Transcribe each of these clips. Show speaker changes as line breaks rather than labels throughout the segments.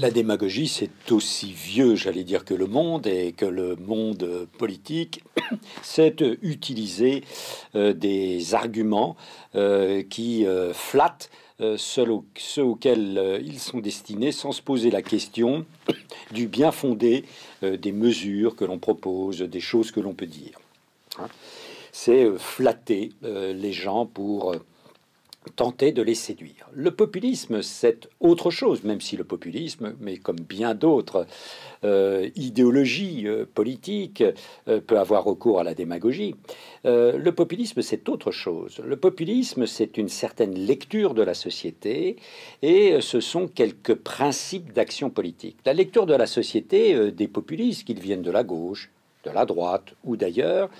La démagogie, c'est aussi vieux, j'allais dire, que le monde et que le monde politique. C'est euh, utiliser euh, des arguments euh, qui flattent ceux, ceux, auxquels ils sont destinés sans se poser la question du bien fondé des mesures que l'on propose, des choses que l'on peut dire. Hein. C'est flatter les gens pour tenter de les séduire. Le populisme, c'est autre chose, même si le populisme, mais comme bien d'autres euh, idéologies euh, politiques, euh, peut avoir recours à la démagogie. le populisme, c'est autre chose. Le populisme, c'est une certaine lecture de la société et ce sont quelques principes d'action politique. La lecture de la société des populistes, qu'ils viennent de la gauche, de la droite ou d'ailleurs,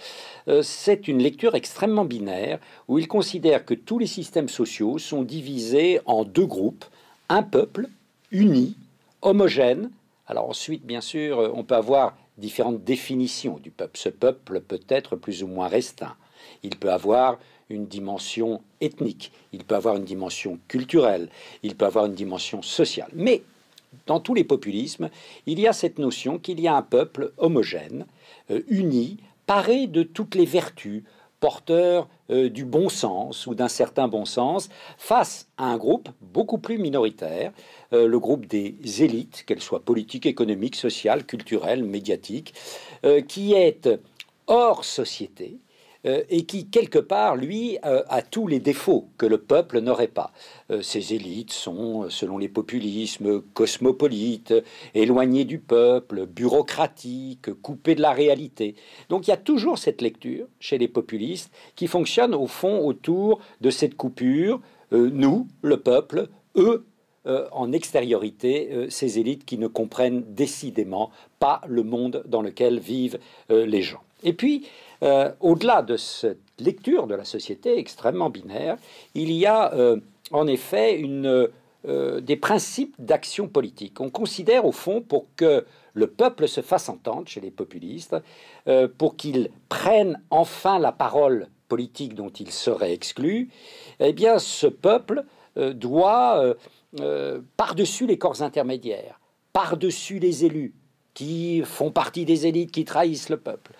euh, c'est une lecture extrêmement binaire où il considère que tous les systèmes sociaux sont divisés en deux groupes, un peuple uni, homogène. Alors ensuite, bien sûr, euh, on peut avoir différentes définitions du peuple. Ce peuple peut être plus ou moins restreint. Il peut avoir une dimension ethnique, il peut avoir une dimension culturelle, il peut avoir une dimension sociale. Mais dans tous les populismes, il y a cette notion qu'il y a un peuple homogène, euh, uni, paré de toutes les vertus, porteur euh, du bon sens ou d'un certain bon sens, face à un groupe beaucoup plus minoritaire, euh, le groupe des élites, qu'elles soient politiques, économiques, sociales, culturelles, médiatiques, qui est hors société, euh, et qui, quelque part, lui, euh, a tous les défauts que le peuple n'aurait pas. ces euh, élites sont, selon les populismes, cosmopolites, éloignées du peuple, bureaucratiques, coupées de la réalité. Donc il y a toujours cette lecture chez les populistes qui fonctionne au fond autour de cette coupure, nous, le peuple, eux, en extériorité ces élites qui ne comprennent décidément pas le monde dans lequel vivent les gens. Et puis, euh, au-delà de cette lecture de la société extrêmement binaire, il y a euh, en effet euh, des principes d'action politique. On considère au fond pour que le peuple se fasse entendre chez les populistes, pour qu'ils prennent enfin la parole politique dont il serait exclu, eh bien ce peuple doit, par-dessus les corps intermédiaires, par-dessus les élus, qui font partie des élites qui trahissent le peuple,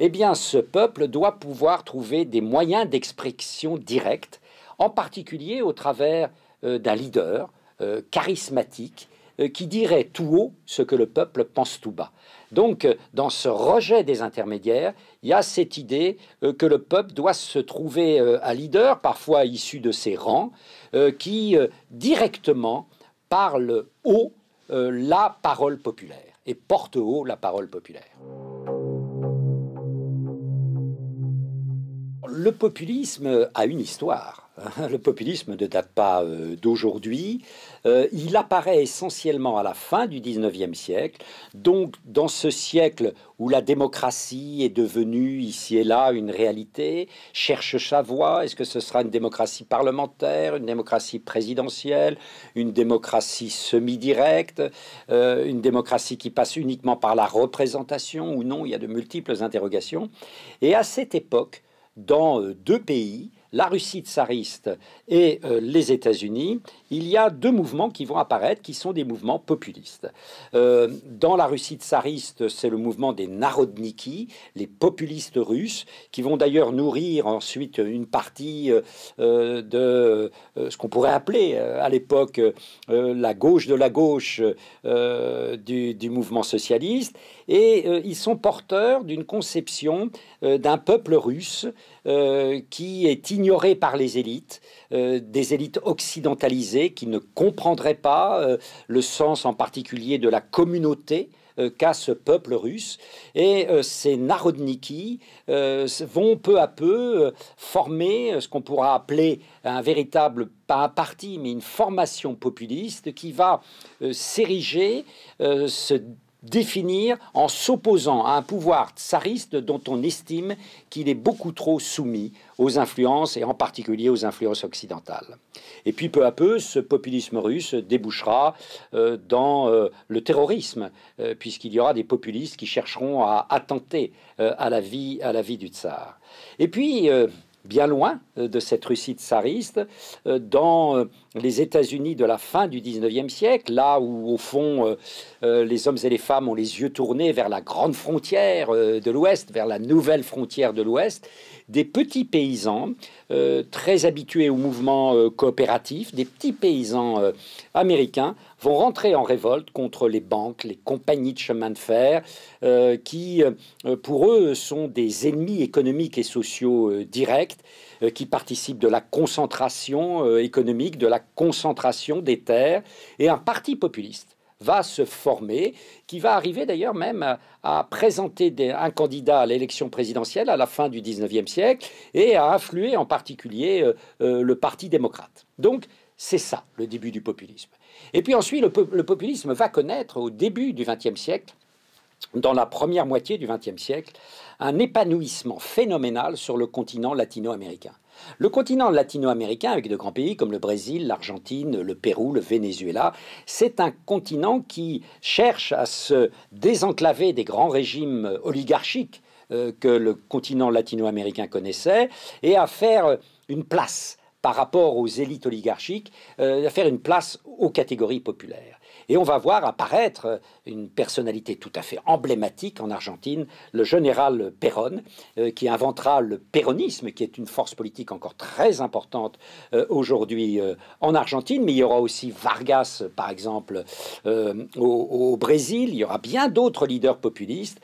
eh bien ce peuple doit pouvoir trouver des moyens d'expression directe, en particulier au travers euh, d'un leader euh, charismatique euh, qui dirait tout haut ce que le peuple pense tout bas. Donc dans ce rejet des intermédiaires, il y a cette idée que le peuple doit se trouver un leader, parfois issu de ses rangs, qui directement parle haut la parole populaire et porte haut la parole populaire. le populisme a une histoire. Hein. Le populisme ne date pas euh, d'aujourd'hui. Euh, il apparaît essentiellement à la fin du 19e siècle. Donc, dans ce siècle où la démocratie est devenue ici et là une réalité, cherche sa voie. Est-ce que ce sera une démocratie parlementaire, une démocratie présidentielle, une démocratie semi-directe, euh, une démocratie qui passe uniquement par la représentation ou non Il y a de multiples interrogations. Et à cette époque, dans euh, deux pays la Russie tsariste et euh, les États-Unis, il y a deux mouvements qui vont apparaître, qui sont des mouvements populistes. Euh, dans la Russie tsariste, c'est le mouvement des Narodniki, les populistes russes, qui vont d'ailleurs nourrir ensuite une partie euh, de ce qu'on pourrait appeler à l'époque la gauche de la gauche du, du, mouvement socialiste. Et ils sont porteurs d'une conception d'un peuple russe euh, qui est ignoré par les élites, euh, des élites occidentalisées qui ne comprendraient pas euh, le sens en particulier de la communauté qu'a ce peuple russe. Et ces narodniki vont peu à peu former ce qu'on pourra appeler un véritable, pas un parti, mais une formation populiste qui va s'ériger, se définir en s'opposant à un pouvoir tsariste dont on estime qu'il est beaucoup trop soumis aux influences et en particulier aux influences occidentales. Et puis peu à peu, ce populisme russe débouchera euh, dans euh, le terrorisme, euh, puisqu'il y aura des populistes qui chercheront à attenter à, la vie, à la vie du tsar. Et puis, bien loin de cette Russie tsariste, dans les États-Unis de la fin du 19e siècle, là où au fond euh, euh, les hommes et les femmes ont les yeux tournés vers la grande frontière euh, de l'Ouest, vers la nouvelle frontière de l'Ouest, des petits paysans très habitués au mouvement coopératif, des petits paysans américains vont rentrer en révolte contre les banques, les compagnies de chemin de fer, qui pour eux sont des ennemis économiques et sociaux directs, qui participent de la concentration économique, de la concentration des terres, et un parti populiste va se former, qui va arriver d'ailleurs même à présenter un candidat à l'élection présidentielle à la fin du 19e siècle et à influer en particulier euh, euh, le Parti démocrate. Donc c'est ça le début du populisme. Et puis ensuite, le, le populisme va connaître au début du 20e siècle, dans la première moitié du 20e siècle, un épanouissement phénoménal sur le continent latino-américain. Le continent latino-américain, avec de grands pays comme le Brésil, l'Argentine, le Pérou, le Venezuela, c'est un continent qui cherche à se désenclaver des grands régimes oligarchiques euh, que le continent latino-américain connaissait et à faire euh, une place par rapport aux élites oligarchiques, euh, à faire une place aux catégories populaires. Et on va voir apparaître une personnalité tout à fait emblématique en Argentine, le général Perón, euh, qui inventera le péronisme, qui est une force politique encore très importante euh, aujourd'hui euh, en Argentine. Mais il y aura aussi Vargas, par exemple, au, au, Brésil. Il y aura bien d'autres leaders populistes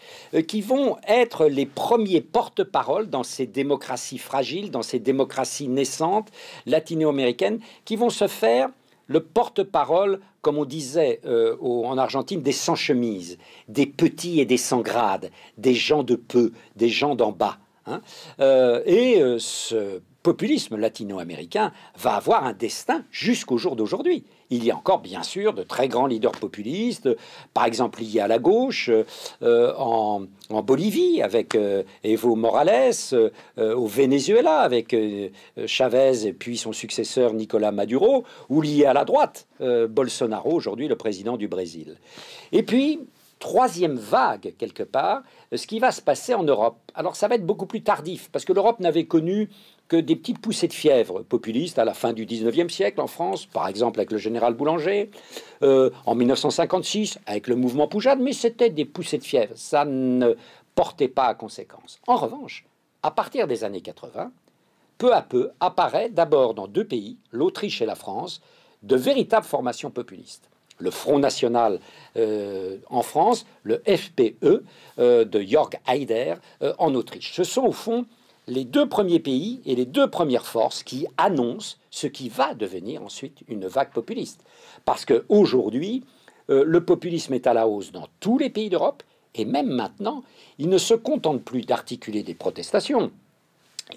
qui vont être les premiers porte-parole dans ces démocraties fragiles, dans ces démocraties naissantes latino-américaines, qui vont se faire le porte-parole comme on disait euh, en Argentine, des sans-chemises, des petits et des sans-grades, des gens de peu, des gens d'en bas. Hein. Euh, et euh, ce populisme latino-américain va avoir un destin jusqu'au jour d'aujourd'hui. Il y a encore, bien sûr, de très grands leaders populistes, par exemple liés à la gauche, euh, en, Bolivie avec euh, Evo Morales, euh, au Venezuela avec Chavez et puis son successeur Nicolas Maduro, ou liés à la droite, Bolsonaro, aujourd'hui le président du Brésil. Et puis, troisième vague, quelque part, ce qui va se passer en Europe. Alors ça va être beaucoup plus tardif, parce que l'Europe n'avait connu que des petites poussées de fièvre populistes à la fin du 19e siècle en France, par exemple avec le général Boulanger, euh, en 1956 avec le mouvement Poujade, mais c'était des poussées de fièvre, ça ne portait pas à conséquence. En revanche, à partir des années 80, peu à peu apparaît d'abord dans deux pays, l'Autriche et la France, de véritables formations populistes le Front National euh, en France, le FPE euh, de Jörg Haider euh, en Autriche. Ce sont au fond les deux premiers pays et les deux premières forces qui annoncent ce qui va devenir ensuite une vague populiste. Parce qu'aujourd'hui, le populisme est à la hausse dans tous les pays d'Europe, et même maintenant, il ne se contente plus d'articuler des protestations,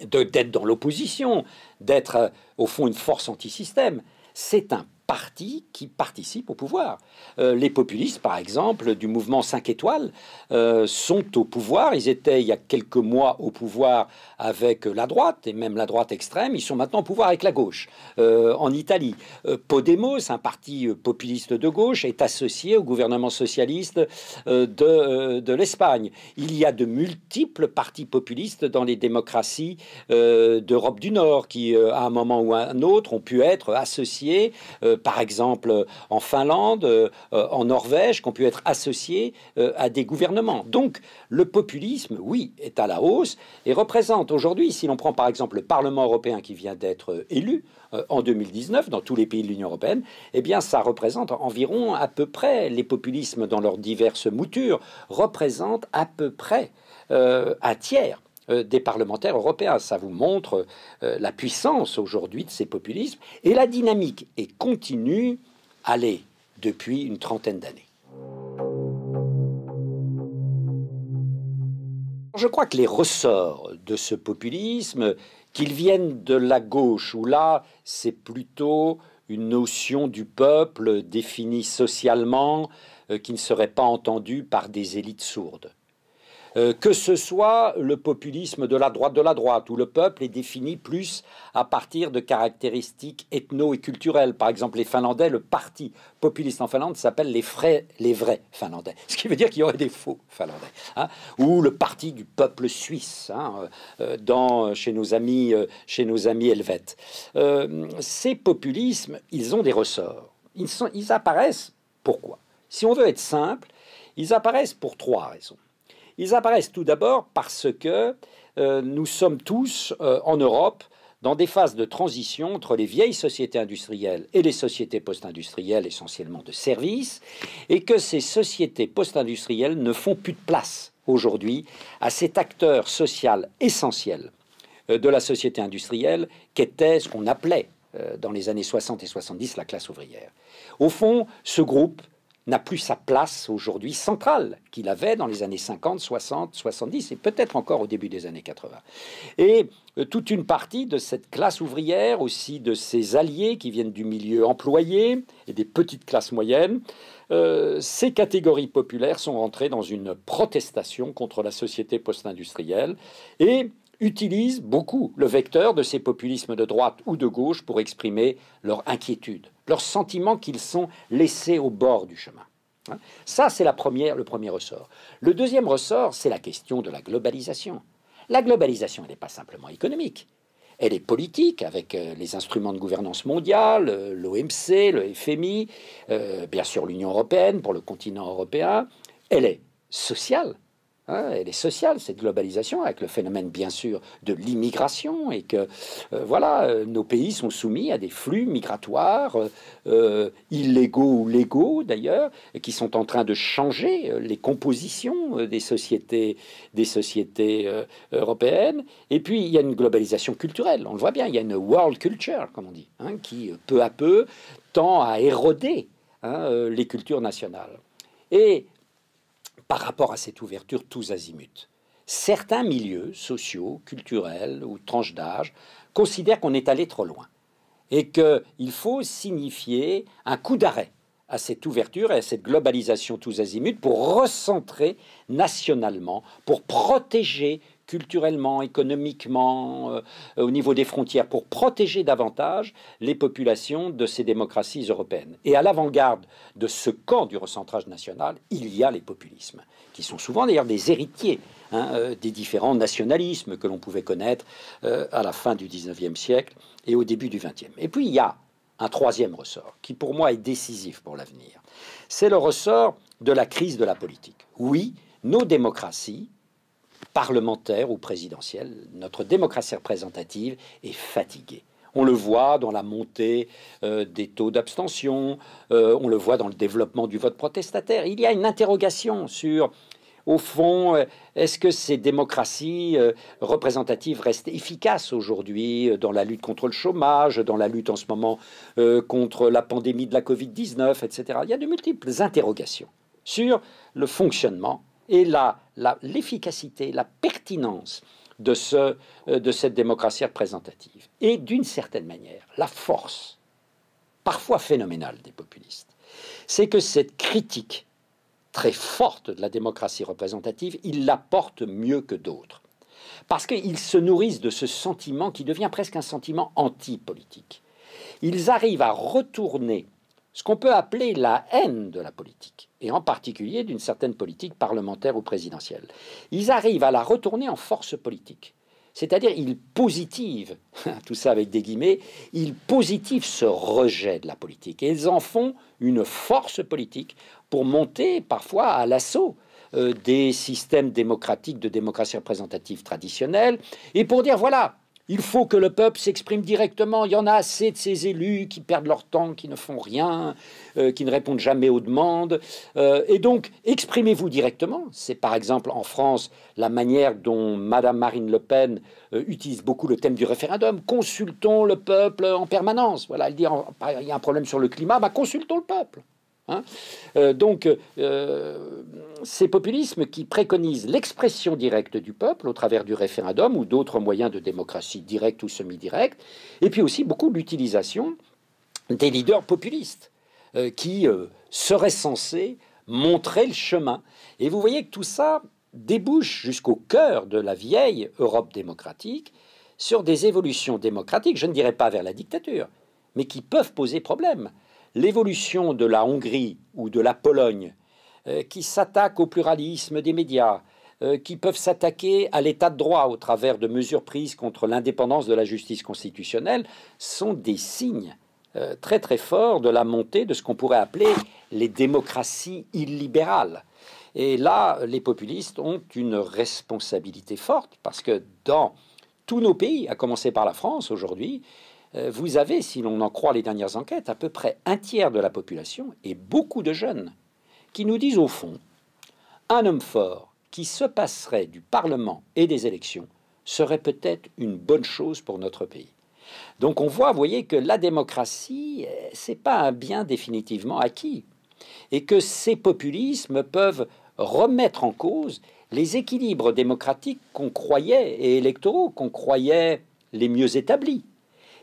d'être dans l'opposition, d'être au fond une force anti-système. C'est un partis qui participent au pouvoir. Euh, les populistes, par exemple, du mouvement 5 étoiles, euh, sont au pouvoir. Ils étaient il y a quelques mois au pouvoir avec la droite, et même la droite extrême. Ils sont maintenant au pouvoir avec la gauche. Euh, en Italie, Podemos, un parti populiste de gauche, est associé au gouvernement socialiste de, de l'Espagne. Il y a de multiples partis populistes dans les démocraties d'Europe du Nord qui, à un moment ou à un autre, ont pu être associés euh, par exemple euh, en Finlande, euh, en Norvège, qui ont pu être associés à des gouvernements. Donc le populisme, oui, est à la hausse et représente aujourd'hui, si l'on prend par exemple le Parlement européen qui vient d'être élu en 2019 dans tous les pays de l'Union européenne, eh bien ça représente environ à peu près, les populismes dans leurs diverses moutures représentent à peu près un tiers euh, des parlementaires européens. Ça vous montre euh, la puissance aujourd'hui de ces populismes et la dynamique est continue à aller depuis une trentaine d'années. Je crois que les ressorts de ce populisme, qu'ils viennent de la gauche, ou là, c'est plutôt une notion du peuple définie socialement euh, qui ne serait pas entendue par des élites sourdes. Euh, que ce soit le populisme de la droite de la droite, où le peuple est défini plus à partir de caractéristiques ethno et culturelles. Par exemple, les Finlandais, le parti populiste en Finlande s'appelle les, vrais Finlandais, ce qui veut dire qu'il y aurait des faux Finlandais. Hein. ou le parti du peuple suisse, hein, euh, euh, chez, nos amis, chez nos amis helvètes. ces populismes, ils ont des ressorts. ils apparaissent, pourquoi Si on veut être simple, ils apparaissent pour trois raisons. Ils apparaissent tout d'abord parce que euh, nous sommes tous euh, en Europe dans des phases de transition entre les vieilles sociétés industrielles et les sociétés post-industrielles, essentiellement de services, et que ces sociétés post-industrielles ne font plus de place aujourd'hui à cet acteur social essentiel euh, de la société industrielle qu'était ce qu'on appelait dans les années 60 et 70 la classe ouvrière. Au fond, ce groupe n'a plus sa place aujourd'hui centrale qu'il avait dans les années 50, 60, 70 et peut-être encore au début des années 80. Et euh, toute une partie de cette classe ouvrière, aussi de ses alliés qui viennent du milieu employé et des petites classes moyennes, euh, ces catégories populaires sont rentrées dans une protestation contre la société post-industrielle et utilisent beaucoup le vecteur de ces populismes de droite ou de gauche pour exprimer leur inquiétude, leur sentiment qu'ils sont laissés au bord du chemin. Hein. Ça, c'est première, le premier ressort. Le deuxième ressort, c'est la question de la globalisation. La globalisation, n'est pas simplement économique. Elle est politique avec euh, les instruments de gouvernance mondiale, euh, l'OMC, le FMI, euh, bien sûr l'Union européenne pour le continent européen. Elle est sociale Hein, elle est sociale, cette globalisation, avec le phénomène bien sûr de l'immigration, et que euh, voilà, euh, nos pays sont soumis à des flux migratoires euh, illégaux ou légaux d'ailleurs, qui sont en train de changer les compositions des sociétés, des sociétés européennes. Et puis il y a une globalisation culturelle, on le voit bien, il y a une world culture, comme on dit, hein, qui peu à peu tend à éroder hein, les cultures nationales. Et par rapport à cette ouverture tous azimuts. Certains milieux sociaux, culturels ou tranches d'âge considèrent qu'on est allé trop loin et qu'il faut signifier un coup d'arrêt à cette ouverture et à cette globalisation tous azimuts pour recentrer nationalement, pour protéger culturellement, économiquement, euh, au niveau des frontières, pour protéger davantage les populations de ces démocraties européennes. Et à l'avant-garde de ce camp du recentrage national, il y a les populismes, qui sont souvent d'ailleurs des héritiers hein, euh, des différents nationalismes que l'on pouvait connaître euh, à la fin du 19e siècle et au début du 20e. Et puis il y a un troisième ressort, qui pour moi est décisif pour l'avenir. C'est le ressort de la crise de la politique. Oui, nos démocraties parlementaire ou présidentielle, notre démocratie représentative est fatiguée. On le voit dans la montée euh, des taux d'abstention, euh, on le voit dans le développement du vote protestataire. Il y a une interrogation sur, au fond, euh, est-ce que ces démocraties représentatives restent efficaces aujourd'hui dans la lutte contre le chômage, dans la lutte en ce moment contre la pandémie de la Covid-19, etc. Il y a de multiples interrogations sur le fonctionnement et la l'efficacité, la, pertinence de, ce, euh, de cette démocratie représentative et d'une certaine manière la force, parfois phénoménale, des populistes. C'est que cette critique très forte de la démocratie représentative, ils la portent mieux que d'autres. Parce qu'ils se nourrissent de ce sentiment qui devient presque un sentiment anti-politique. Ils arrivent à retourner ce qu'on peut appeler la haine de la politique, et en particulier d'une certaine politique parlementaire ou présidentielle. Ils arrivent à la retourner en force politique. C'est-à-dire, ils positivent, tout ça avec des guillemets, ils positivent ce rejet de la politique. Et ils en font une force politique pour monter parfois à l'assaut euh, des systèmes démocratiques de démocratie représentative traditionnelle, et pour dire, voilà, il faut que le peuple s'exprime directement. Il y en a assez de ces élus qui perdent leur temps, qui ne font rien, euh, qui ne répondent jamais aux demandes. Euh, et donc, exprimez-vous directement. C'est par exemple en France la manière dont Madame Marine Le Pen euh, utilise beaucoup le thème du référendum. Consultons le peuple en permanence. Voilà, elle dit il y a un problème sur le climat, bah, consultons le peuple. Hein. Euh, donc, euh, ces populismes qui préconisent l'expression directe du peuple au travers du référendum ou d'autres moyens de démocratie directe ou semi-directe, et puis aussi beaucoup l'utilisation des leaders populistes euh, qui seraient censés montrer le chemin. Et vous voyez que tout ça débouche jusqu'au cœur de la vieille Europe démocratique sur des évolutions démocratiques, je ne dirais pas vers la dictature, mais qui peuvent poser problème l'évolution de la Hongrie ou de la Pologne, euh, qui s'attaquent au pluralisme des médias, euh, qui peuvent s'attaquer à l'état de droit au travers de mesures prises contre l'indépendance de la justice constitutionnelle, sont des signes euh, très très forts de la montée de ce qu'on pourrait appeler les démocraties illibérales. Et là, les populistes ont une responsabilité forte, parce que dans tous nos pays, à commencer par la France aujourd'hui, euh, vous avez, si l'on en croit les dernières enquêtes, à peu près un tiers de la population et beaucoup de jeunes qui nous disent au fond, un homme fort qui se passerait du Parlement et des élections serait peut-être une bonne chose pour notre pays. Donc on voit, vous voyez, que la démocratie, n'est euh, pas un bien définitivement acquis, et que ces populismes peuvent remettre en cause les équilibres démocratiques qu'on croyait et électoraux qu'on croyait les mieux établis.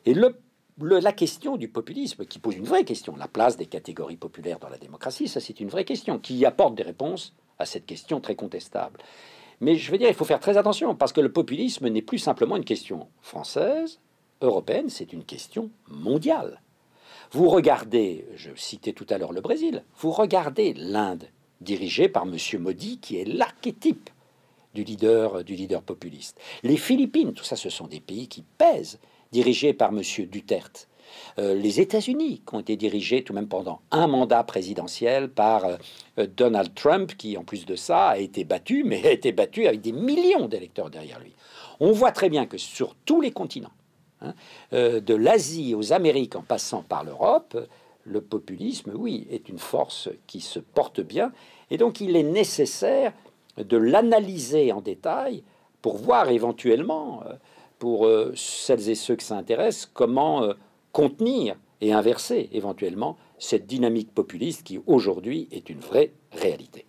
Et le, la question du populisme, qui pose une vraie question, la place des catégories populaires dans la démocratie, ça c'est une vraie question, qui apporte des réponses à cette question très contestable. Mais je veux dire, il faut faire très attention, parce que le populisme n'est plus simplement une question française, européenne, c'est une question mondiale. Vous regardez, je citais tout à l'heure le Brésil, vous regardez l'Inde, dirigée par M. Modi, qui est l'archétype du leader, du leader populiste. Les Philippines, tout ça, ce sont des pays qui pèsent dirigé par M. Duterte. Euh, les États-Unis, qui ont été dirigés tout même pendant un mandat présidentiel par euh, euh, Donald Trump, qui en plus de ça a été battu, mais a été battu avec des millions d'électeurs derrière lui. On voit très bien que sur tous les continents, hein, de l'Asie aux Amériques en passant par l'Europe, le populisme, oui, est une force qui se porte bien, et donc il est nécessaire de l'analyser en détail pour voir éventuellement pour euh, celles et ceux qui intéresse, comment euh, contenir et inverser éventuellement cette dynamique populiste qui aujourd'hui est une vraie réalité.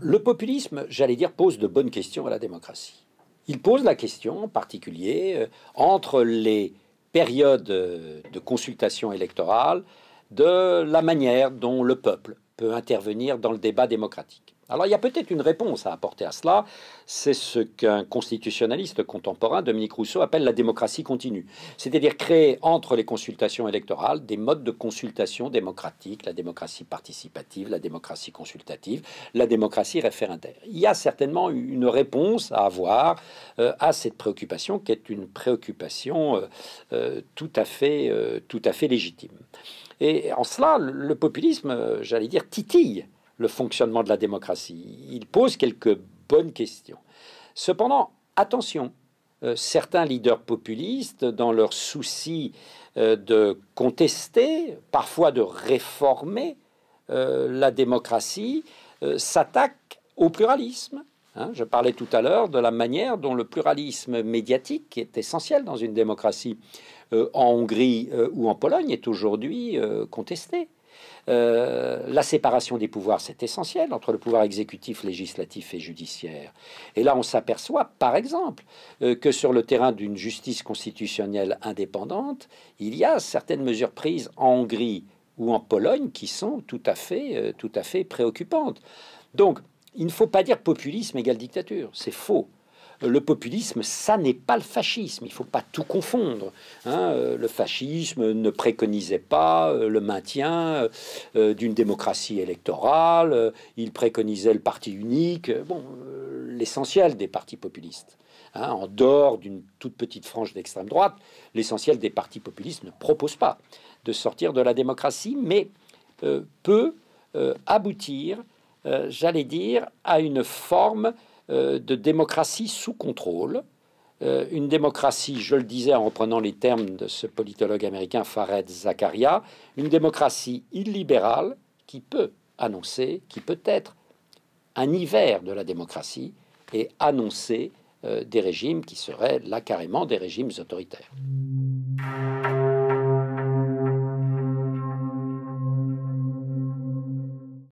Le populisme, j'allais dire, pose de bonnes questions à la démocratie. Il pose la question en particulier euh, entre les périodes de consultation électorale de la manière dont le peuple peut intervenir dans le débat démocratique. Alors il y a peut-être une réponse à apporter à cela, c'est ce qu'un constitutionnaliste contemporain, Dominique Rousseau, appelle la démocratie continue, c'est-à-dire créer entre les consultations électorales des modes de consultation démocratique, la démocratie participative, la démocratie consultative, la démocratie référendaire. Il y a certainement une réponse à avoir euh, à cette préoccupation qui est une préoccupation euh, euh, tout, à fait, tout à fait légitime. Et en cela, le populisme, j'allais dire, titille le fonctionnement de la démocratie. Il pose quelques bonnes questions. Cependant, attention, euh, certains leaders populistes, dans leur souci euh, de contester, parfois de réformer euh, la démocratie, s'attaquent au pluralisme. Hein. je parlais tout à l'heure de la manière dont le pluralisme médiatique, est essentiel dans une démocratie, en Hongrie ou en Pologne, est aujourd'hui contesté. Euh, la séparation des pouvoirs, c'est essentiel entre le pouvoir exécutif, législatif et judiciaire. Et là, on s'aperçoit, par exemple, euh, que sur le terrain d'une justice constitutionnelle indépendante, il y a certaines mesures prises en Hongrie ou en Pologne qui sont tout à fait, euh, tout à fait préoccupantes. Donc, il ne faut pas dire populisme égale dictature, c'est faux le populisme, ça n'est pas le fascisme. Il ne faut pas tout confondre. Hein. Euh, le fascisme ne préconisait pas euh, le maintien euh, d'une démocratie électorale. Il préconisait le parti unique. Bon, l'essentiel des partis populistes. Hein. en dehors d'une toute petite frange d'extrême droite, l'essentiel des partis populistes ne propose pas de sortir de la démocratie, mais peut aboutir, j'allais dire, à une forme euh, de démocratie sous contrôle. Euh, une démocratie, je le disais en reprenant les termes de ce politologue américain Fared Zakaria, une démocratie illibérale qui peut annoncer, qui peut être un hiver de la démocratie et annoncer euh, des régimes qui seraient là carrément des régimes autoritaires.